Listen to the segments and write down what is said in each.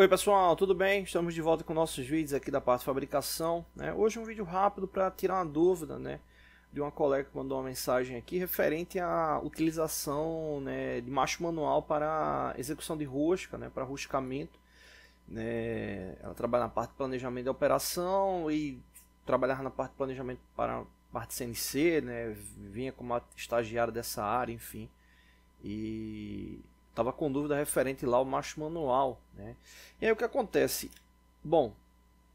Oi pessoal, tudo bem? Estamos de volta com nossos vídeos aqui da parte de fabricação. Né? Hoje um vídeo rápido para tirar uma dúvida né, de uma colega que mandou uma mensagem aqui referente à utilização né, de macho manual para execução de rosca, né, para roscamento. Né? Ela trabalha na parte de planejamento de operação e trabalhava na parte de planejamento para a parte CNC, né? vinha como estagiária dessa área, enfim. E Tava com dúvida referente lá ao macho manual, né? E aí o que acontece? Bom,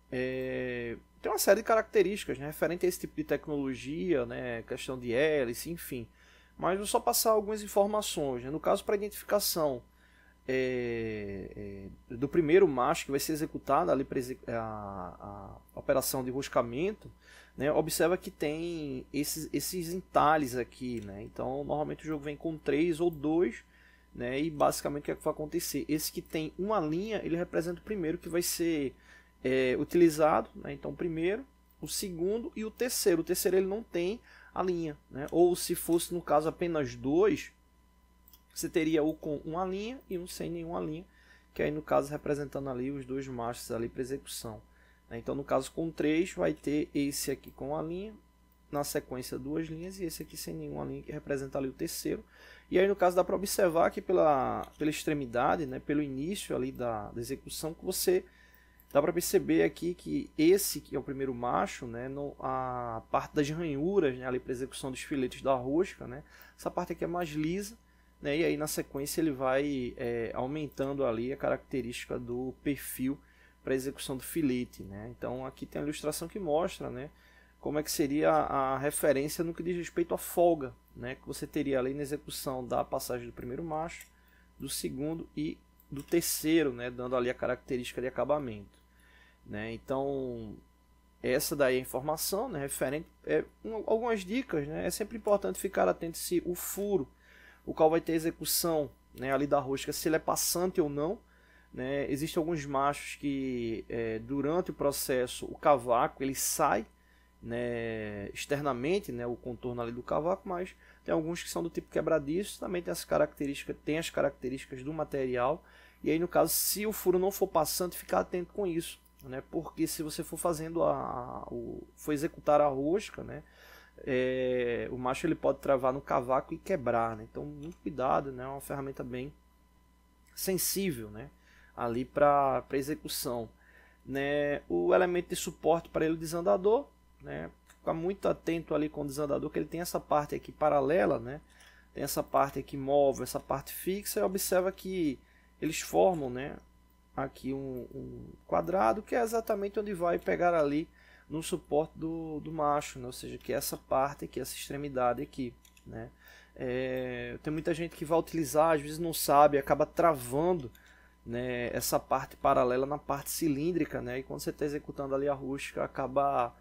é... tem uma série de características né, referente a esse tipo de tecnologia, né? Questão de hélice, enfim. Mas vou só passar algumas informações. Né? No caso, para identificação é, é, do primeiro macho que vai ser executada ali a, a, operação de roscamento, né, observa que tem esses, esses entalhes aqui, né? Então normalmente o jogo vem com três ou dois né? E basicamente o que, é que vai acontecer? Esse que tem uma linha, ele representa o primeiro que vai ser é, utilizado, né? então o primeiro, o segundo e o terceiro. O terceiro ele não tem a linha, né? ou se fosse no caso apenas dois, você teria o com uma linha e um sem nenhuma linha, que aí no caso representando ali os dois mastros ali para execução. Né? Então no caso com três vai ter esse aqui com a linha, na sequência duas linhas e esse aqui sem nenhuma linha que representa ali o terceiro. E aí, no caso, dá para observar que pela, pela extremidade, né, pelo início ali da, da execução, que você dá para perceber aqui que esse que é o primeiro macho, né, no, a parte das ranhuras, né, ali para execução dos filetes da rosca, né, essa parte aqui é mais lisa, né, e aí na sequência ele vai é, aumentando ali a característica do perfil para execução do filete, né. Então aqui tem a ilustração que mostra, né, como é que seria a referência no que diz respeito à folga né, que você teria ali na execução da passagem do primeiro macho, do segundo e do terceiro, né, dando ali a característica de acabamento. Né? Então, essa daí é a informação né, referente. É, um, algumas dicas, né? é sempre importante ficar atento se o furo, o qual vai ter execução né, ali da rosca, se ele é passante ou não. Né? Existem alguns machos que é, durante o processo o cavaco ele sai né, externamente né, o contorno ali do cavaco, mas tem alguns que são do tipo quebradiço, também tem as características, tem as características do material. E aí, no caso, se o furo não for passante, ficar atento com isso, né? Porque se você for fazendo a, a o, for executar a rosca, né? É, o macho ele pode travar no cavaco e quebrar, né? Então, muito cuidado, né? É uma ferramenta bem sensível, né? Ali para execução, né? O elemento de suporte para ele desandador né? Ficar muito atento ali com o desandador, que ele tem essa parte aqui paralela, né? Tem essa parte aqui móvel, essa parte fixa, e observa que eles formam, né? Aqui um, um quadrado, que é exatamente onde vai pegar ali no suporte do, do macho, né? ou seja, que é essa parte aqui, essa extremidade aqui, né? É, tem muita gente que vai utilizar, às vezes não sabe, acaba travando né, essa parte paralela na parte cilíndrica, né? E quando você está executando ali a rústica, acaba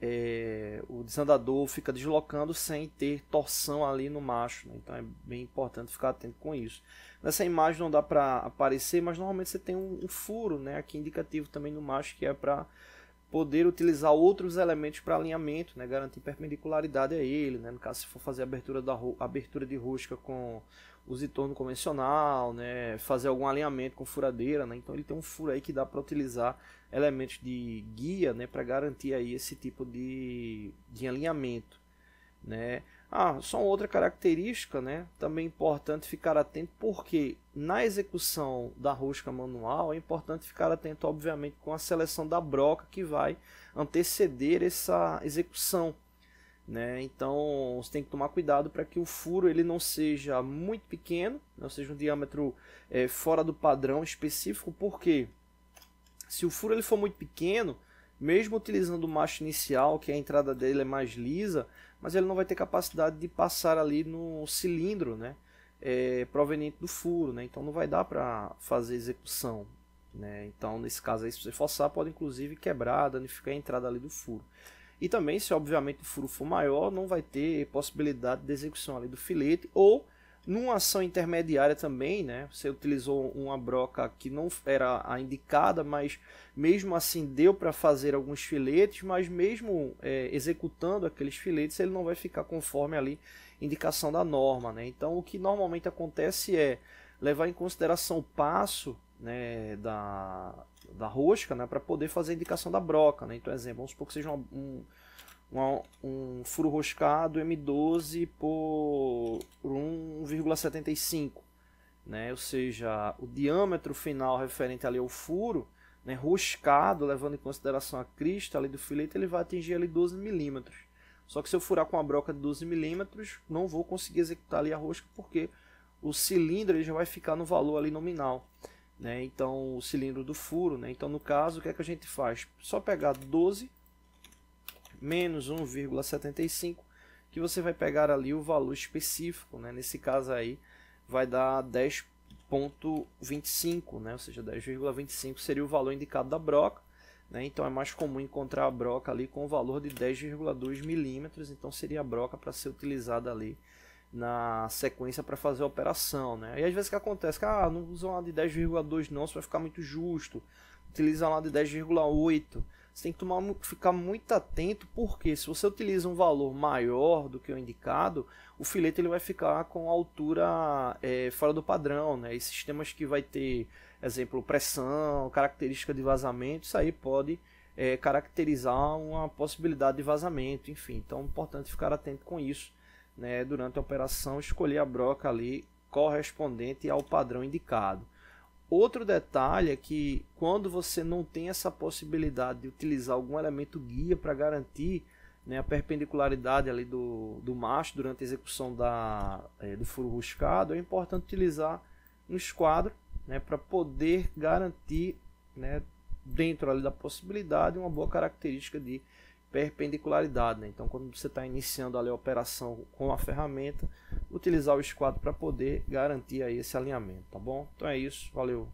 é, o desandador fica deslocando sem ter torção ali no macho. Né? Então é bem importante ficar atento com isso. Nessa imagem não dá para aparecer, mas normalmente você tem um, um, furo né? aqui indicativo também no macho que é para poder utilizar outros elementos para alinhamento, né? garantir perpendicularidade a ele. Né? No caso, se for fazer abertura, da, abertura de rosca com use torno convencional, né, fazer algum alinhamento com furadeira, né? Então ele tem um furo aí que dá para utilizar elementos de guia, né, para garantir aí esse tipo de, de alinhamento, né? Ah, só outra característica, né? Também importante ficar atento porque na execução da rosca manual é importante ficar atento, obviamente, com a seleção da broca que vai anteceder essa execução, né? Então você tem que tomar cuidado para que o furo ele não seja muito pequeno, não seja um diâmetro é, fora do padrão específico, porque se o furo ele for muito pequeno, mesmo utilizando o macho inicial, que a entrada dele é mais lisa, mas ele não vai ter capacidade de passar ali no cilindro né? É, proveniente do furo, né? então não vai dar para fazer execução. Né? Então, nesse caso, aí, se você forçar, pode inclusive quebrar, danificar a entrada ali do furo. E também, se obviamente o furo for maior, não vai ter possibilidade de execução ali do filete. Ou, numa ação intermediária também, né? Você utilizou uma broca que não era a indicada, mas mesmo assim deu para fazer alguns filetes, mas mesmo é, executando aqueles filetes, ele não vai ficar conforme ali indicação da norma, né? Então, o que normalmente acontece é levar em consideração o passo né, da, da rosca né, para poder fazer a indicação da broca. Né? Então, exemplo, vamos supor que seja um, um, um furo roscado M12 por 1,75. Né? Ou seja, o diâmetro final referente ali ao furo, né, roscado, levando em consideração a crista ali do filete, ele vai atingir ali 12 milímetros. Só que se eu furar com uma broca de 12 milímetros, não vou conseguir executar ali a rosca, porque o cilindro ele já vai ficar no valor ali nominal né? Então o cilindro do furo, né? Então no caso, o que é que a gente faz? Só pegar 12 menos 1,75 que você vai pegar ali o valor específico, né? Nesse caso aí vai dar 10.25, né? Ou seja, 10,25 seria o valor indicado da broca, né? Então é mais comum encontrar a broca ali com o valor de 10,2 milímetros, então seria a broca para ser utilizada ali na sequência para fazer a operação, né? E às vezes que acontece que ah, não usa lá de 10,2 não, isso vai ficar muito justo. Utiliza lá de 10,8. Você tem que tomar, ficar muito atento, porque se você utiliza um valor maior do que o indicado, o filete ele vai ficar com a altura é, fora do padrão, né? E sistemas que vai ter, exemplo, pressão, característica de vazamento, isso aí pode é, caracterizar uma possibilidade de vazamento, enfim. Então é importante ficar atento com isso né, durante a operação, escolher a broca ali correspondente ao padrão indicado. Outro detalhe é que quando você não tem essa possibilidade de utilizar algum elemento guia para garantir né, a perpendicularidade ali do, do macho durante a execução da, é, do furo ruscado, é importante utilizar um esquadro né, para poder garantir, né, dentro ali da possibilidade, uma boa característica de perpendicularidade. Né? Então, quando você está iniciando ali a operação com a ferramenta, utilizar o S4 para poder garantir aí esse alinhamento, tá bom? Então é isso, valeu!